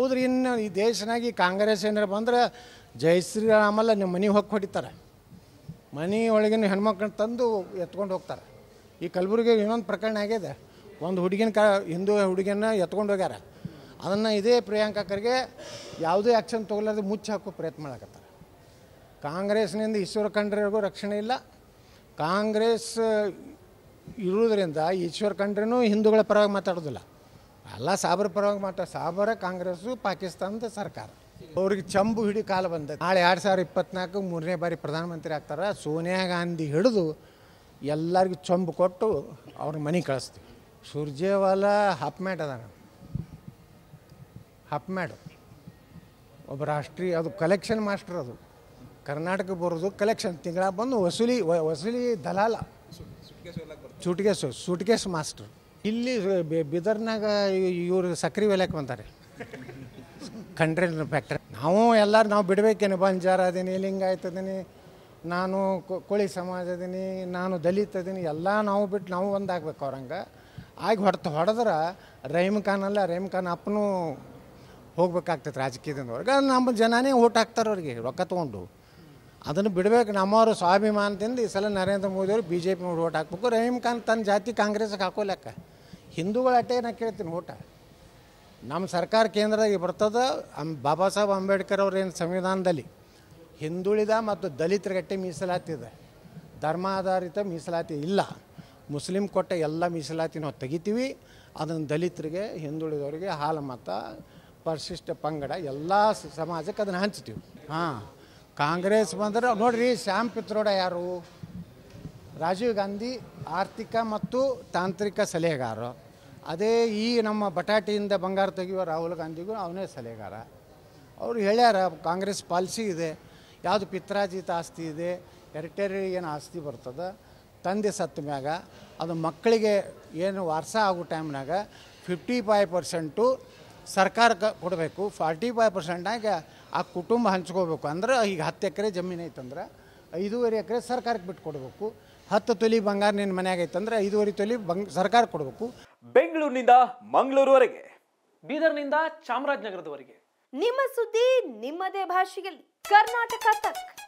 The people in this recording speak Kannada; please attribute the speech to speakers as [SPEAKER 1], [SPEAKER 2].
[SPEAKER 1] ಹೌದ್ರಿ ಇನ್ನು ಈ ದೇಶನಾಗಿ ಕಾಂಗ್ರೆಸ್ ಏನಾರ ಬಂದ್ರೆ ಜೈ ಶ್ರೀರಾಮಲ್ಲ ನಿಮ್ಮ ಮನೆಗೆ ಹೋಗಿ ಹೊಡಿತಾರೆ ಮನೆ ಒಳಗಿನ ಹೆಣ್ಮಕ್ಳನ್ನ ತಂದು ಎತ್ಕೊಂಡು ಹೋಗ್ತಾರೆ ಈ ಕಲಬುರಗಿ ಇನ್ನೊಂದು ಪ್ರಕರಣ ಆಗಿದೆ ಒಂದು ಹುಡುಗಿನ ಕ ಹಿಂದೂ ಹುಡುಗಿಯನ್ನು ಎತ್ಕೊಂಡು ಹೋಗ್ಯಾರ ಅದನ್ನು ಇದೇ ಪ್ರಿಯಾಂಕಾ ಯಾವುದೇ ಆ್ಯಕ್ಷನ್ ತೊಗೊಲಾರ್ದು ಮುಚ್ಚಿ ಹಾಕೋ ಪ್ರಯತ್ನ ಮಾಡಕತ್ತಾರೆ ಕಾಂಗ್ರೆಸ್ನಿಂದ ಈಶ್ವರ ಖಂಡ್ರಿಗೂ ರಕ್ಷಣೆ ಇಲ್ಲ ಕಾಂಗ್ರೆಸ್ ಇರುವುದರಿಂದ ಈಶ್ವರ ಖಂಡ್ರೂ ಹಿಂದೂಗಳ ಪರವಾಗಿ ಮಾತಾಡೋದಿಲ್ಲ ಎಲ್ಲ ಸಾಬರ ಪರವಾಗಿ ಮಾತ್ರ ಸಾಬರ ಕಾಂಗ್ರೆಸ್ಸು ಪಾಕಿಸ್ತಾನದ ಸರ್ಕಾರ ಅವ್ರಿಗೆ ಚಂಬು ಹಿಡಿ ಕಾಲ ಬಂದ ನಾಳೆ ಎರಡು ಸಾವಿರ ಇಪ್ಪತ್ನಾಲ್ಕು ಮೂರನೇ ಬಾರಿ ಪ್ರಧಾನಮಂತ್ರಿ ಆಗ್ತಾರೆ ಸೋನಿಯಾ ಗಾಂಧಿ ಹಿಡಿದು ಎಲ್ಲರಿಗೂ ಚಂಬು ಕೊಟ್ಟು ಅವ್ರ ಮನೆ ಕಳಿಸ್ತೀವಿ ಸುರ್ಜೇವಾಲಾ ಹಪ್ಮ್ಯಾಟ್ ಅದಾನ ಮ್ಯಾಟ್ ಒಬ್ಬ ರಾಷ್ಟ್ರೀಯ ಅದು ಕಲೆಕ್ಷನ್ ಮಾಸ್ಟರ್ ಅದು ಕರ್ನಾಟಕ ಬರೋದು ಕಲೆಕ್ಷನ್ ತಿಂಗಳ ಬಂದು ವಸೂಲಿ ವಸೂಲಿ ದಲಾಲ ಸೂಟ್ಕೇಸ್ ಸೂಟ್ಕೇಸ್ ಮಾಸ್ಟರ್ ಇಲ್ಲಿ ಬಿದರ್ನಾಗ ಇವರು ಸಕ್ರೆ ವೆಲೆಕ್ ಬಂತಾರೆ ಕಂಟ್ರಿ ಫ್ಯಾಕ್ಟ್ರಿ ನಾವು ಎಲ್ಲರೂ ನಾವು ಬಿಡಬೇಕೇನು ಬಂಜಾರ ಅದೀನಿ ಲಿಂಗಾಯ್ತದೀನಿ ನಾನು ಕೋಳಿ ಸಮಾಜ ಅದೀನಿ ನಾನು ದಲಿತ ಅದೀನಿ ಎಲ್ಲ ನಾವು ಬಿಟ್ಟು ನಾವು ಒಂದಾಗಬೇಕು ಅವ್ರಂಗೆ ಆಗಿ ಹೊಡೆತ ಹೊಡೆದ್ರೆ ರಹೀಮ್ ಖಾನ್ ಅಲ್ಲ ರಹೀಮ್ ಖಾನ್ ಅಪ್ಪನೂ ಹೋಗ್ಬೇಕಾಗ್ತೈತೆ ಅದು ನಮ್ಮ ಜನನೇ ಓಟ್ ಹಾಕ್ತಾರೆ ಅವ್ರಿಗೆ ರೊಕ್ಕ ತೊಗೊಂಡು ಅದನ್ನು ಬಿಡಬೇಕು ನಮ್ಮವರು ಸ್ವಾಭಿಮಾನದಿಂದ ಈ ಸಲ ನರೇಂದ್ರ ಮೋದಿಯವರು ಬಿ ಜೆ ಪಿ ನೋಡಿ ಓಟ್ ಹಾಕ್ಬೇಕು ರಹೀಮ್ ಖಾನ್ ತನ್ನ ಜಾತಿ ಕಾಂಗ್ರೆಸ್ಗೆ ಹಾಕೋಲೆಕ್ಕ ಹಿಂದೂಗಳ ನಾ ಕೇಳ್ತೀನಿ ಊಟ ನಮ್ಮ ಸರ್ಕಾರ ಕೇಂದ್ರದಾಗ ಬರ್ತದೆ ಬಾಬಾ ಸಾಹೇಬ್ ಅಂಬೇಡ್ಕರ್ ಅವ್ರೇನು ಸಂವಿಧಾನದಲ್ಲಿ ಹಿಂದುಳಿದ ಮತ್ತು ದಲಿತರಿಗಟ್ಟೆ ಮೀಸಲಾತಿದೆ ಧರ್ಮಾಧಾರಿತ ಮೀಸಲಾತಿ ಇಲ್ಲ ಮುಸ್ಲಿಂ ಕೊಟ್ಟ ಎಲ್ಲ ಮೀಸಲಾತಿ ನಾವು ತೆಗಿತೀವಿ ಅದನ್ನು ದಲಿತರಿಗೆ ಹಿಂದುಳಿದವರಿಗೆ ಹಾಲು ಮತ ಪರಿಶಿಷ್ಟ ಪಂಗಡ ಎಲ್ಲ ಸಮಾಜಕ್ಕೆ ಅದನ್ನು ಹಂಚ್ತೀವಿ ಹಾಂ ಕಾಂಗ್ರೆಸ್ ಬಂದರೆ ನೋಡಿರಿ ಶ್ಯಾಮ್ ಪಿತ್ರೋಡ ಯಾರು ರಾಜೀವ್ ಗಾಂಧಿ ಆರ್ಥಿಕ ಮತ್ತು ತಾಂತ್ರಿಕ ಸಲಹೆಗಾರರು ಅದೇ ಈ ನಮ್ಮ ಬಟಾಟಿಯಿಂದ ಬಂಗಾರ ತೆಗೆಯುವ ರಾಹುಲ್ ಗಾಂಧಿಗೂ ಅವನೇ ಸಲಹೆಗಾರ ಅವರು ಹೇಳ್ಯಾರ ಕಾಂಗ್ರೆಸ್ ಪಾಲಿಸಿ ಇದೆ ಯಾವುದು ಪಿತ್ರಾಜಿತ ಆಸ್ತಿ ಇದೆ ಹೆರಿಟೇರಿ ಏನು ಆಸ್ತಿ ಬರ್ತದೆ ತಂದೆ ಸತ್ತ ಮ್ಯಾಗ ಅದು ಮಕ್ಕಳಿಗೆ ಏನು ವಾರಸ ಆಗೋ ಟೈಮ್ನಾಗ ಫಿಫ್ಟಿ ಫೈವ್ ಪರ್ಸೆಂಟು ಸರ್ಕಾರಕ್ಕೆ ಕೊಡಬೇಕು ಫಾರ್ಟಿ ಫೈವ್ ಪರ್ಸೆಂಟ್ನಾಗ ಆ ಕುಟುಂಬ ಹಂಚ್ಕೋಬೇಕು ಅಂದ್ರೆ ಈಗ ಹತ್ತು ಎಕರೆ ಜಮೀನು ಐತಂದ್ರೆ ಐದೂವರೆ ಎಕರೆ ಸರ್ಕಾರಕ್ಕೆ ಬಿಟ್ಟು ಕೊಡಬೇಕು ಹತ್ತು ತೊಲಿ ಬಂಗಾರ ನಿನ್ನ ಮನೆಯಾಗ ಐತಂದ್ರೆ ಐದೂವರೆ ತೊಲಿ ಬಂಗ್ ಸರ್ಕಾರ ಕೊಡಬೇಕು ಬೆಂಗಳೂರಿನಿಂದ ಮಂಗಳೂರುವರೆಗೆ ಬೀದರ್ನಿಂದ ಚಾಮರಾಜನಗರದವರೆಗೆ ನಿಮ್ಮ ಸುದ್ದಿ ನಿಮ್ಮದೇ ಭಾಷೆಯಲ್ಲಿ ಕರ್ನಾಟಕ ತಕ್ಕ